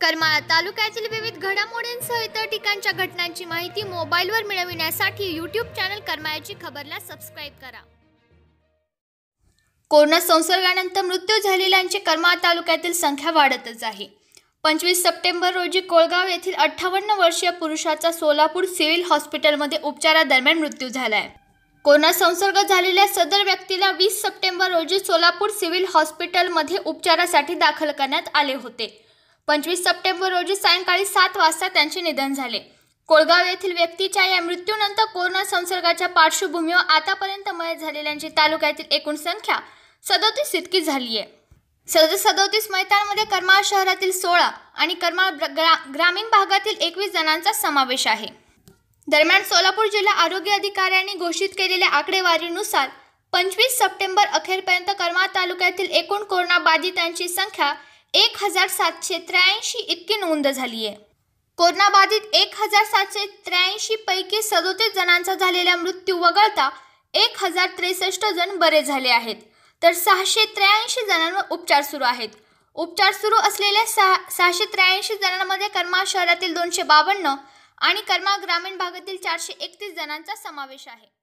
करमाळा तालुक्यातील विविध घडामोडींसह इतर ठिकाणच्या घटनांची माहिती मोबाईलवर मिळविण्यासाठी यूट्यूब चॅनल करमाळ्याची खबरला सबस्क्राईब करा कोरोना संसर्गानंतर मृत्यू झालेल्यांची करमाळा तालुक्यातील संख्या वाढतच आहे पंचवीस सप्टेंबर रोजी कोळगाव येथील अठ्ठावन्न वर्षीय पुरुषाचा सोलापूर सिव्हिल हॉस्पिटलमध्ये उपचारादरम्यान मृत्यू झाला आहे कोरोना संसर्ग झालेल्या सदर व्यक्तीला वीस सप्टेंबर रोजी सोलापूर सिव्हिल हॉस्पिटलमध्ये उपचारासाठी दाखल करण्यात आले होते पंचवीस सप्टेंबर रोजी सायंकाळी सात वाजता त्यांचे निधन झाले कोळगाव येथील व्यक्तीच्या या मृत्यूनंतर कोरोना संसर्गाच्या पार्श्वभूमीवर आतापर्यंत मयत झालेल्यांची तालुक्यातील एकूण संख्या सदोतीस इतकी झाली आहे सदो सदोतीस मैतांमध्ये करमाळ शहरातील सोळा आणि करमाळ ग्रा ग्रामीण भागातील एकवीस जणांचा समावेश आहे दरम्यान सोलापूर जिल्हा आरोग्य अधिकाऱ्यांनी घोषित केलेल्या आकडेवारीनुसार पंचवीस सप्टेंबर अखेरपर्यंत करमाळ तालुक्यातील एकूण कोरोना बाधितांची संख्या एक हजार सातशे त्र्याऐंशी इतकी नोंद झाली आहे कोरोनाबाधित एक हजार सातशे त्र्याऐंशी पैकी सदोतीस जणांचा झालेला मृत्यू वगळता एक हजार त्रेसष्ट जण बरे झाले आहेत तर सहाशे त्र्याऐंशी जणांवर उपचार सुरू आहेत उपचार सुरू असलेल्या सहा सहाशे त्र्याऐंशी जणांमध्ये कर्मा शहरातील दोनशे बावन्न आणि कर्मा ग्रामीण भागातील चारशे एकतीस जणांचा समावेश आहे